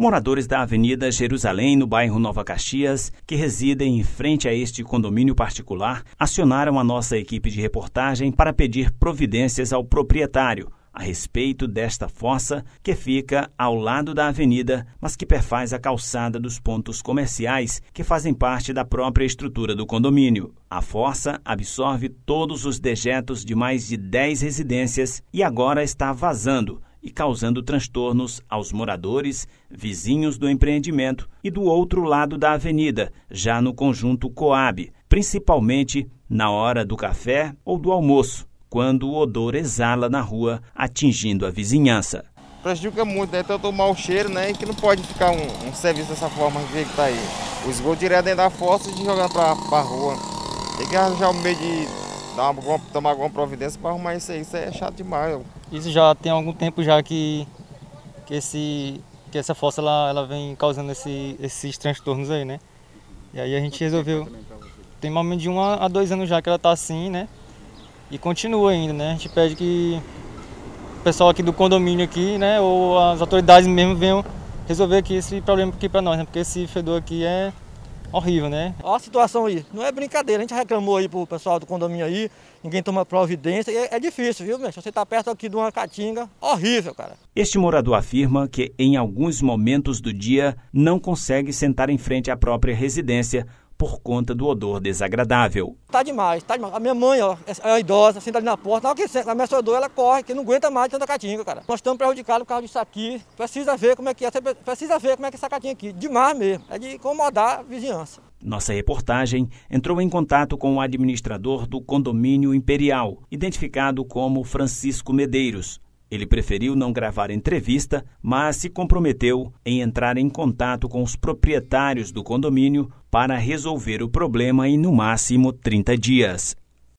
Moradores da Avenida Jerusalém, no bairro Nova Caxias, que residem em frente a este condomínio particular, acionaram a nossa equipe de reportagem para pedir providências ao proprietário a respeito desta fossa que fica ao lado da avenida, mas que perfaz a calçada dos pontos comerciais que fazem parte da própria estrutura do condomínio. A fossa absorve todos os dejetos de mais de 10 residências e agora está vazando, e causando transtornos aos moradores, vizinhos do empreendimento e do outro lado da avenida, já no conjunto Coab, principalmente na hora do café ou do almoço, quando o odor exala na rua, atingindo a vizinhança. Prejudica muito, né? Tanto o mau cheiro, né? E que não pode ficar um, um serviço dessa forma que está aí. O esgoto direto dentro da fossa de jogar para a rua. Tem que arranjar o um meio de dar uma, tomar alguma providência para arrumar isso aí. Isso aí é chato demais. Isso já tem algum tempo já que, que, esse, que essa fossa ela, ela vem causando esse, esses transtornos aí, né? E aí a gente resolveu. Tem mais ou menos de um a dois anos já que ela tá assim, né? E continua ainda, né? A gente pede que o pessoal aqui do condomínio aqui, né? Ou as autoridades mesmo venham resolver aqui esse problema aqui para nós, né? Porque esse fedor aqui é horrível, né? Olha a situação aí. Não é brincadeira. A gente reclamou aí pro pessoal do condomínio aí, ninguém toma providência. É, é, difícil, viu, meu? Você tá perto aqui de uma caatinga, horrível, cara. Este morador afirma que em alguns momentos do dia não consegue sentar em frente à própria residência por conta do odor desagradável. Tá demais, tá demais. A minha mãe, ó, é, é idosa, senta ali na porta, na hora que senta, começa o dor, ela corre, que não aguenta mais tanta catinga, cara. Nós estamos prejudicados por causa disso aqui, precisa ver como é que é, precisa ver como é que é essa catinga aqui, demais mesmo, é de incomodar a vizinhança. Nossa reportagem entrou em contato com o administrador do condomínio Imperial, identificado como Francisco Medeiros. Ele preferiu não gravar entrevista, mas se comprometeu em entrar em contato com os proprietários do condomínio para resolver o problema em no máximo 30 dias.